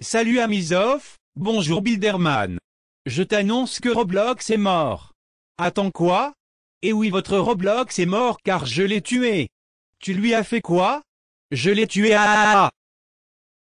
Salut Amisof, bonjour Bilderman. Je t'annonce que Roblox est mort. Attends quoi Eh oui votre Roblox est mort car je l'ai tué. Tu lui as fait quoi Je l'ai tué à... Ah, ah, ah.